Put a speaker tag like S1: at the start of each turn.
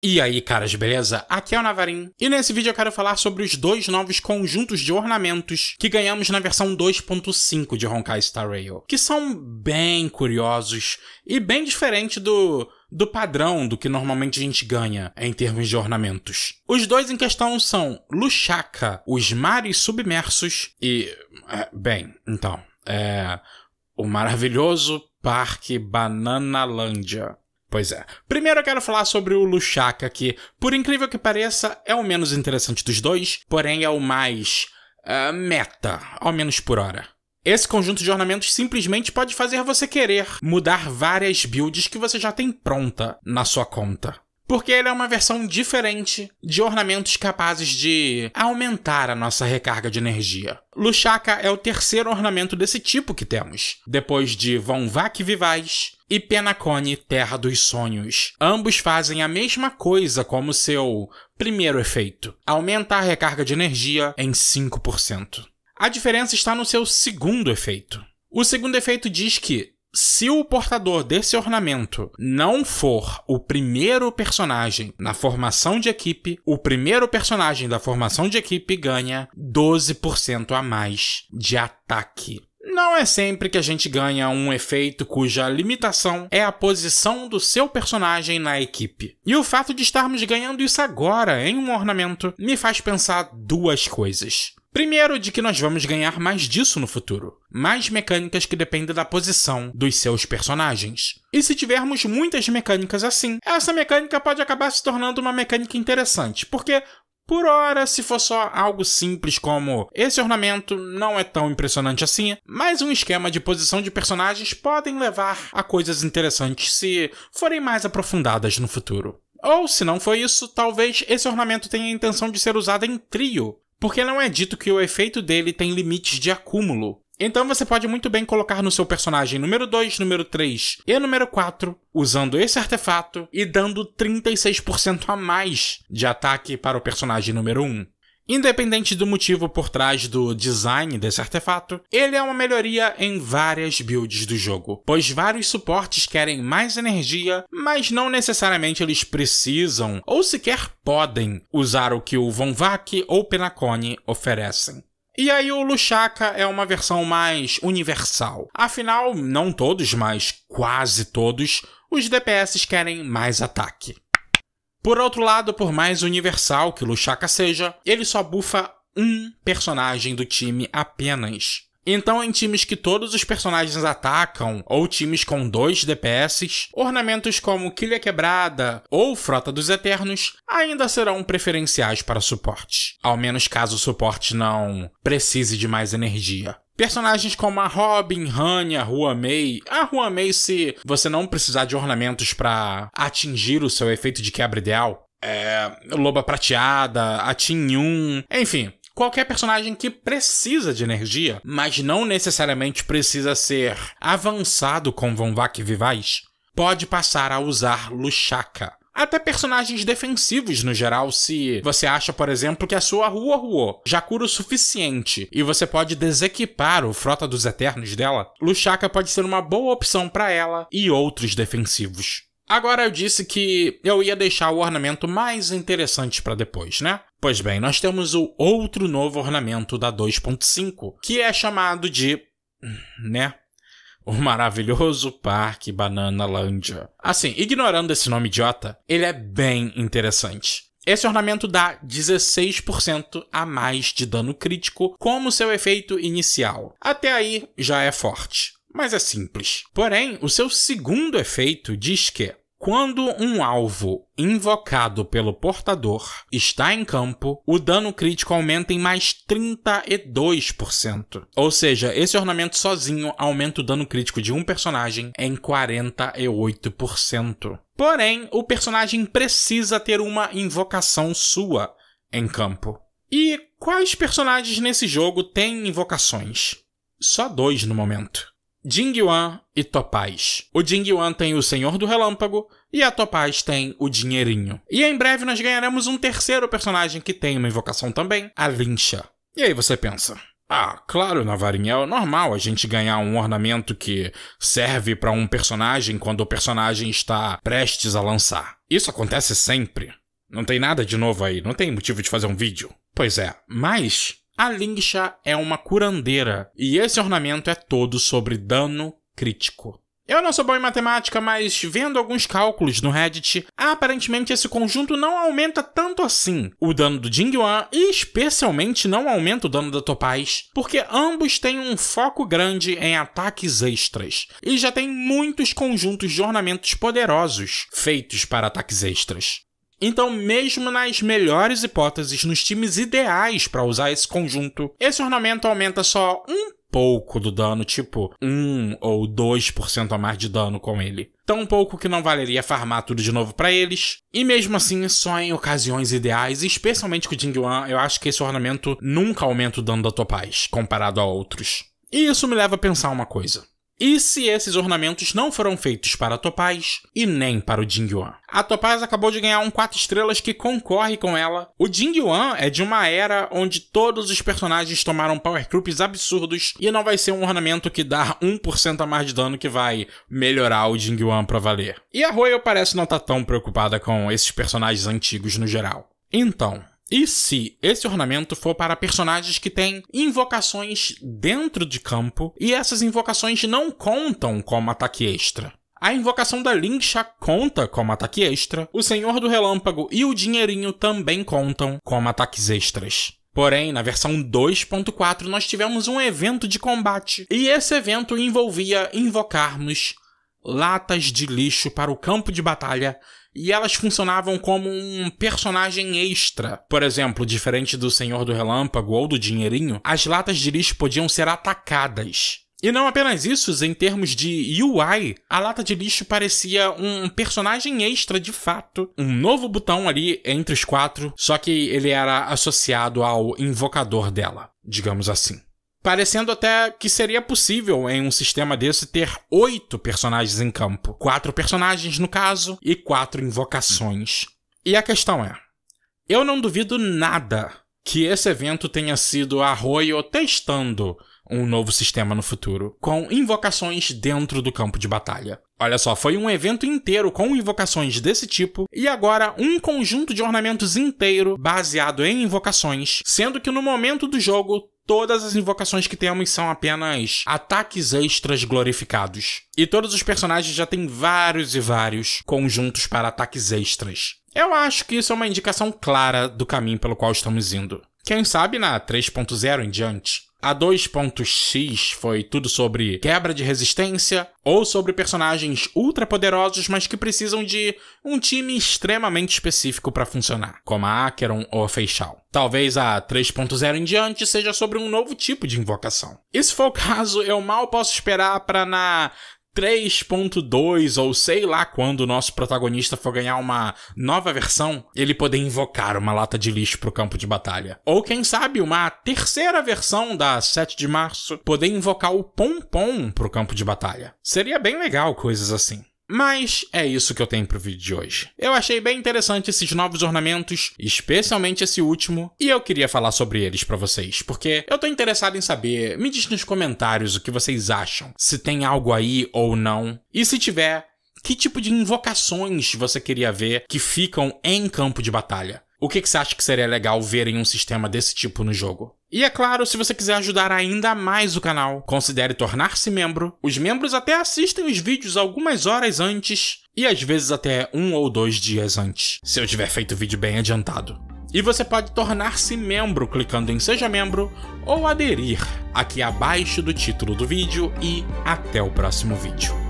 S1: E aí, caras, beleza? Aqui é o Navarim, e nesse vídeo eu quero falar sobre os dois novos conjuntos de ornamentos que ganhamos na versão 2.5 de Honkai Star Rail, que são bem curiosos e bem diferente do do padrão do que normalmente a gente ganha em termos de ornamentos. Os dois em questão são Luxaca, os mares submersos, e. É, bem, então. É. O maravilhoso Parque Bananalândia. Pois é. Primeiro eu quero falar sobre o Lushaka, que, por incrível que pareça, é o menos interessante dos dois, porém é o mais. Uh, meta, ao menos por hora. Esse conjunto de ornamentos simplesmente pode fazer você querer mudar várias builds que você já tem pronta na sua conta porque ele é uma versão diferente de ornamentos capazes de aumentar a nossa recarga de energia. Lushaka é o terceiro ornamento desse tipo que temos, depois de Vonvac Vivais e Penacone Terra dos Sonhos. Ambos fazem a mesma coisa como seu primeiro efeito: aumenta a recarga de energia em 5%. A diferença está no seu segundo efeito. O segundo efeito diz que, se o portador desse ornamento não for o primeiro personagem na formação de equipe, o primeiro personagem da formação de equipe ganha 12% a mais de ataque. Não é sempre que a gente ganha um efeito cuja limitação é a posição do seu personagem na equipe. E o fato de estarmos ganhando isso agora em um ornamento me faz pensar duas coisas. Primeiro, de que nós vamos ganhar mais disso no futuro, mais mecânicas que dependem da posição dos seus personagens. E se tivermos muitas mecânicas assim, essa mecânica pode acabar se tornando uma mecânica interessante, porque por hora, se for só algo simples como esse ornamento não é tão impressionante assim, mas um esquema de posição de personagens podem levar a coisas interessantes se forem mais aprofundadas no futuro. Ou, se não foi isso, talvez esse ornamento tenha a intenção de ser usado em trio, porque não é dito que o efeito dele tem limites de acúmulo. Então você pode muito bem colocar no seu personagem número 2, número 3 e número 4, usando esse artefato e dando 36% a mais de ataque para o personagem número 1. Independente do motivo por trás do design desse artefato, ele é uma melhoria em várias builds do jogo, pois vários suportes querem mais energia, mas não necessariamente eles precisam ou sequer podem usar o que o Von Vak ou Penacone oferecem. E aí o Lushaka é uma versão mais universal. Afinal, não todos, mas quase todos, os DPS querem mais ataque. Por outro lado, por mais universal que Luchaca seja, ele só bufa um personagem do time apenas. Então, em times que todos os personagens atacam, ou times com dois DPS, ornamentos como Quilha Quebrada ou Frota dos Eternos ainda serão preferenciais para suporte. Ao menos caso o suporte não precise de mais energia. Personagens como a Robin, Hanya, Rua May. A Rua May, se você não precisar de ornamentos para atingir o seu efeito de quebra ideal. É, Loba Prateada, a Yun, enfim, qualquer personagem que precisa de energia, mas não necessariamente precisa ser avançado com Vonvac Vivais, pode passar a usar Luchaca até personagens defensivos no geral, se você acha, por exemplo, que a sua rua ruô já cura o suficiente e você pode desequipar o Frota dos Eternos dela, Luchaca pode ser uma boa opção para ela e outros defensivos. Agora eu disse que eu ia deixar o ornamento mais interessante para depois, né? Pois bem, nós temos o outro novo ornamento da 2.5, que é chamado de, né, o maravilhoso Parque Banana Landia. Assim, ignorando esse nome idiota, ele é bem interessante. Esse ornamento dá 16% a mais de dano crítico como seu efeito inicial. Até aí já é forte, mas é simples. Porém, o seu segundo efeito diz que quando um alvo invocado pelo portador está em campo, o dano crítico aumenta em mais 32%. Ou seja, esse ornamento sozinho aumenta o dano crítico de um personagem em 48%. Porém, o personagem precisa ter uma invocação sua em campo. E quais personagens nesse jogo têm invocações? Só dois no momento. Jingyuan e Topaz. O Jingyuan tem o Senhor do Relâmpago e a Topaz tem o Dinheirinho. E em breve nós ganharemos um terceiro personagem que tem uma invocação também, a Lincha. E aí você pensa, ah, claro, varinha é normal a gente ganhar um ornamento que serve para um personagem quando o personagem está prestes a lançar. Isso acontece sempre. Não tem nada de novo aí, não tem motivo de fazer um vídeo. Pois é, mas a Lingxia é uma curandeira, e esse ornamento é todo sobre dano crítico. Eu não sou bom em matemática, mas vendo alguns cálculos no Reddit, aparentemente esse conjunto não aumenta tanto assim o dano do Jingyuan e especialmente não aumenta o dano da Topaz, porque ambos têm um foco grande em ataques extras e já tem muitos conjuntos de ornamentos poderosos feitos para ataques extras. Então, mesmo nas melhores hipóteses, nos times ideais para usar esse conjunto, esse ornamento aumenta só um pouco do dano, tipo 1 ou 2% a mais de dano com ele. Tão pouco que não valeria farmar tudo de novo para eles. E mesmo assim, só em ocasiões ideais, especialmente com o Jingyuan, eu acho que esse ornamento nunca aumenta o dano da Topaz, comparado a outros. E isso me leva a pensar uma coisa. E se esses ornamentos não foram feitos para a Topaz e nem para o Jing Yuan? A Topaz acabou de ganhar um 4 estrelas que concorre com ela. O Jing Yuan é de uma era onde todos os personagens tomaram power creeps absurdos e não vai ser um ornamento que dá 1% a mais de dano que vai melhorar o Jing Yuan pra valer. E a Royal parece não estar tá tão preocupada com esses personagens antigos no geral. Então, e se esse ornamento for para personagens que têm invocações dentro de campo e essas invocações não contam como ataque extra? A invocação da Linksha conta como ataque extra, o Senhor do Relâmpago e o Dinheirinho também contam como ataques extras. Porém, na versão 2.4 nós tivemos um evento de combate, e esse evento envolvia invocarmos latas de lixo para o campo de batalha e elas funcionavam como um personagem extra. Por exemplo, diferente do Senhor do Relâmpago ou do Dinheirinho, as latas de lixo podiam ser atacadas. E não apenas isso, em termos de UI, a lata de lixo parecia um personagem extra de fato. Um novo botão ali entre os quatro, só que ele era associado ao invocador dela, digamos assim parecendo até que seria possível em um sistema desse ter oito personagens em campo. Quatro personagens, no caso, e quatro invocações. E a questão é: eu não duvido nada que esse evento tenha sido a testando um novo sistema no futuro, com invocações dentro do campo de batalha. Olha só, foi um evento inteiro com invocações desse tipo, e agora um conjunto de ornamentos inteiro baseado em invocações, sendo que no momento do jogo todas as invocações que temos são apenas ataques extras glorificados. E todos os personagens já têm vários e vários conjuntos para ataques extras. Eu acho que isso é uma indicação clara do caminho pelo qual estamos indo. Quem sabe na 3.0 em diante. A 2.x foi tudo sobre quebra de resistência ou sobre personagens ultrapoderosos, mas que precisam de um time extremamente específico para funcionar, como a Acheron ou a Feixal. Talvez a 3.0 em diante seja sobre um novo tipo de invocação. E se for o caso, eu mal posso esperar para na 3.2 ou sei lá quando o nosso protagonista for ganhar uma nova versão, ele poder invocar uma lata de lixo pro campo de batalha. Ou quem sabe uma terceira versão da 7 de março poder invocar o pompom pro campo de batalha. Seria bem legal coisas assim. Mas é isso que eu tenho pro vídeo de hoje. Eu achei bem interessante esses novos ornamentos, especialmente esse último, e eu queria falar sobre eles para vocês, porque eu tô interessado em saber, me diz nos comentários o que vocês acham, se tem algo aí ou não, e se tiver, que tipo de invocações você queria ver que ficam em campo de batalha? O que, que você acha que seria legal ver em um sistema desse tipo no jogo? E é claro, se você quiser ajudar ainda mais o canal, considere tornar-se membro. Os membros até assistem os vídeos algumas horas antes e às vezes até um ou dois dias antes, se eu tiver feito o vídeo bem adiantado. E você pode tornar-se membro clicando em Seja Membro ou aderir aqui abaixo do título do vídeo e até o próximo vídeo.